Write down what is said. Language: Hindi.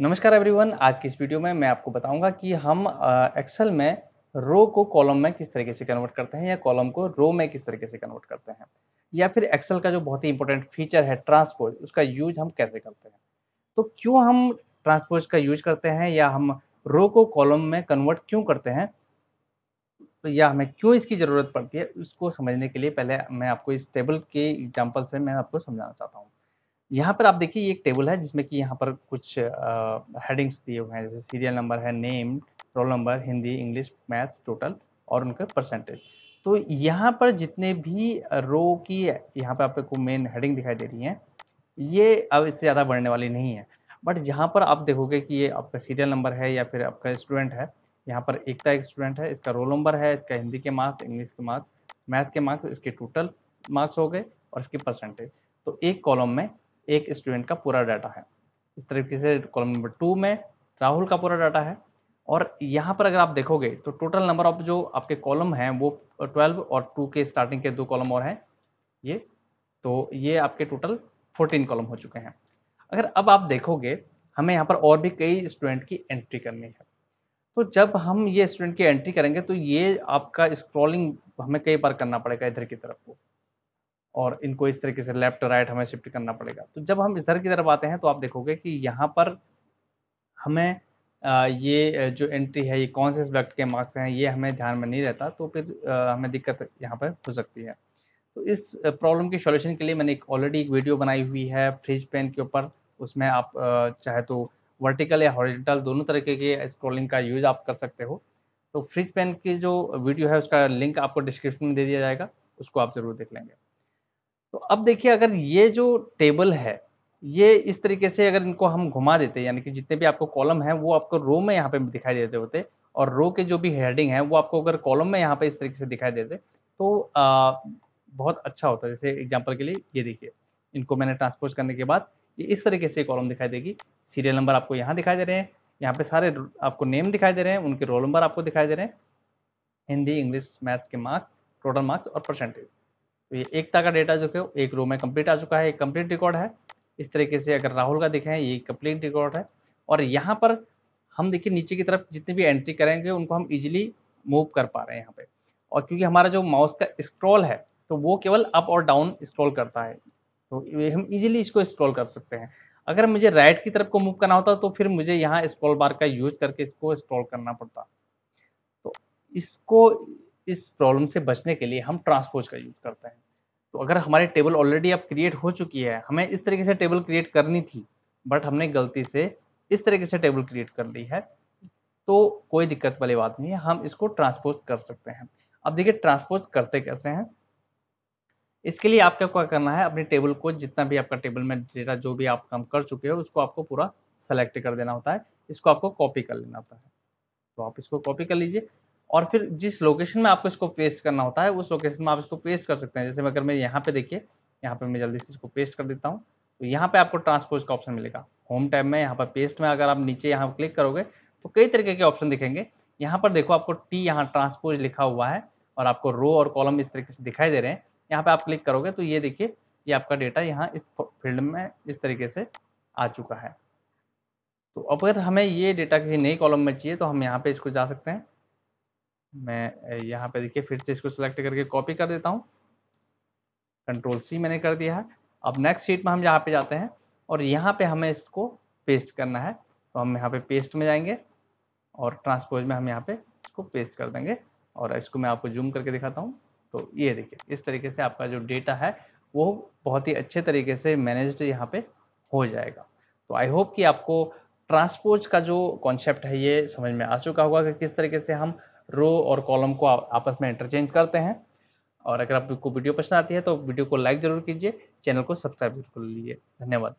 नमस्कार एवरीवन आज की इस वीडियो में मैं आपको बताऊंगा कि हम एक्सेल में रो को कॉलम में किस तरीके से कन्वर्ट करते हैं या कॉलम को रो में किस तरीके से कन्वर्ट करते हैं या फिर एक्सेल का जो बहुत ही इंपॉर्टेंट फीचर है ट्रांसपोज उसका यूज हम कैसे करते हैं तो क्यों हम ट्रांसपोज का यूज करते हैं या हम रो को कॉलम में कन्वर्ट क्यों करते हैं तो या हमें क्यों इसकी ज़रूरत पड़ती है उसको समझने के लिए पहले मैं आपको इस टेबल के एग्जाम्पल से मैं आपको समझाना चाहता हूँ यहाँ पर आप देखिए एक टेबल है जिसमें कि यहाँ पर कुछ हेडिंग्स दिए हुए हैं जैसे सीरियल नंबर है name roll number Hindi English maths total और उनका परसेंटेज तो यहाँ पर जितने भी रो की यहाँ पर आपको मेन हेडिंग दिखाई दे रही है ये अब इससे ज़्यादा बढ़ने वाली नहीं है बट यहाँ पर आप देखोगे कि ये आपका सीरियल नंबर है या फिर आपका स्टूडेंट है यहाँ पर एकता एक स्टूडेंट है इसका रोल नंबर है इसका हिंदी के मार्क्स इंग्लिश के मार्क्स मैथ के मार्क्स इसके टोटल मार्क्स हो गए और इसके परसेंटेज तो एक कॉलम में एक स्टूडेंट का पूरा डाटा है इस तरीके से कॉलम नंबर टू में राहुल का पूरा डाटा है और यहाँ पर अगर आप देखोगे तो टोटल नंबर ऑफ जो आपके कॉलम हैं वो ट्वेल्व और टू के स्टार्टिंग के दो कॉलम और हैं ये तो ये आपके टोटल फोर्टीन कॉलम हो चुके हैं अगर अब आप देखोगे हमें यहाँ पर और भी कई स्टूडेंट की एंट्री करनी है तो जब हम ये स्टूडेंट की एंट्री करेंगे तो ये आपका स्क्रॉलिंग हमें कई बार करना पड़ेगा इधर की तरफ को और इनको इस तरीके से लेफ्ट और राइट हमें शिफ्ट करना पड़ेगा तो जब हम इधर की तरफ आते हैं तो आप देखोगे कि यहाँ पर हमें ये जो एंट्री है ये कौन से सब्जेक्ट के मार्क्स हैं ये हमें ध्यान में नहीं रहता तो फिर हमें दिक्कत यहाँ पर हो सकती है तो इस प्रॉब्लम के सॉल्यूशन के लिए मैंने एक ऑलरेडी एक वीडियो बनाई हुई है फ्रिज पेन के ऊपर उसमें आप चाहे तो वर्टिकल या हॉरिजेंटल दोनों तरीके के स्क्रॉलिंग का यूज़ आप कर सकते हो तो फ्रिज पेन की जो वीडियो है उसका लिंक आपको डिस्क्रिप्शन में दे दिया जाएगा उसको आप ज़रूर देख लेंगे तो अब देखिए अगर ये जो टेबल है ये इस तरीके से अगर इनको हम घुमा देते यानी कि जितने भी आपको कॉलम है वो आपको रो में यहाँ पे दिखाई देते होते और रो के जो भी हेडिंग है वो आपको अगर कॉलम में यहाँ पे इस तरीके से दिखाई देते तो आ, बहुत अच्छा होता है जैसे एग्जाम्पल के लिए ये देखिए इनको मैंने ट्रांसपोज करने के बाद ये इस तरीके से कॉलम दिखाई देगी सीरियल नंबर आपको यहाँ दिखाई दे रहे हैं यहाँ पे सारे आपको नेम दिखाई दे रहे हैं उनके रोल नंबर आपको दिखाई दे रहे हैं हिंदी इंग्लिश मैथ्स के मार्क्स टोटल मार्क्स और परसेंटेज तो ये एकता का डेटा जो है एक रो में कंप्लीट आ चुका है एक कंप्लीट रिकॉर्ड है इस तरीके से अगर राहुल का दिखाएं ये कंप्लीट रिकॉर्ड है और यहाँ पर हम देखिए नीचे की तरफ जितनी भी एंट्री करेंगे उनको हम इजीली मूव कर पा रहे हैं यहाँ पे और क्योंकि हमारा जो माउस का स्क्रॉल है तो वो केवल अप और डाउन स्क्रॉल करता है तो हम इजीली इसको स्क्रॉल कर सकते हैं अगर मुझे राइट की तरफ को मूव करना होता तो फिर मुझे यहाँ स्क्रॉल बार का यूज करके इसको स्क्रॉल करना पड़ता तो इसको इस प्रॉब्लम से बचने के लिए हम ट्रांसपोज का यूज़ करते हैं तो अगर हमारी टेबल ऑलरेडी अब क्रिएट हो चुकी है हमें इस तरीके से टेबल क्रिएट करनी थी बट हमने गलती से इस तरीके से टेबल क्रिएट कर ली है तो कोई दिक्कत वाली बात नहीं है हम इसको ट्रांसपोज कर सकते हैं अब देखिए ट्रांसपोज करते कैसे हैं इसके लिए आपका क्या करना है अपनी टेबल को जितना भी आपका टेबल में डेटा जो भी आप काम कर चुके हो उसको आपको पूरा सेलेक्ट कर देना होता है इसको आपको कॉपी कर लेना होता है तो आप इसको कॉपी कर लीजिए और फिर जिस लोकेशन में आपको इसको पेस्ट करना होता है उस लोकेशन में आप इसको पेस्ट कर सकते हैं जैसे अगर मैं यहाँ पे देखिए यहाँ पे मैं जल्दी से इसको पेस्ट कर देता हूँ तो यहाँ पे आपको ट्रांसपोज का ऑप्शन मिलेगा होम टैब में यहाँ पर पेस्ट में अगर आप नीचे यहाँ क्लिक करोगे तो कई तरीके के ऑप्शन दिखेंगे यहाँ पर देखो आपको टी यहाँ ट्रांसपोज लिखा हुआ है और आपको रो और कॉलम इस तरीके से दिखाई दे रहे हैं यहाँ पर आप क्लिक करोगे तो ये देखिए ये आपका डेटा यहाँ इस फील्ड में इस तरीके से आ चुका है तो अगर हमें ये डेटा किसी नई कॉलम में चाहिए तो हम यहाँ पर इसको जा सकते हैं मैं यहाँ पे देखिए फिर से इसको सिलेक्ट करके कॉपी कर देता हूँ कंट्रोल सी मैंने कर दिया है अब नेक्स्ट शीट में हम यहाँ पे जाते हैं और यहाँ पे हमें इसको पेस्ट करना है तो हम यहाँ पे पेस्ट में जाएंगे और ट्रांसपोज में हम यहाँ पे इसको पेस्ट कर देंगे और इसको मैं आपको जूम करके दिखाता हूँ तो ये देखिए इस तरीके से आपका जो डेटा है वो बहुत ही अच्छे तरीके से मैनेज्ड यहाँ पे हो जाएगा तो आई होप कि आपको ट्रांसपोज का जो कॉन्सेप्ट है ये समझ में आ चुका होगा कि किस तरीके से हम रो और कॉलम को आपस में इंटरचेंज करते हैं और अगर आपको वीडियो पसंद आती है तो वीडियो को लाइक ज़रूर कीजिए चैनल को सब्सक्राइब जरूर कर लीजिए धन्यवाद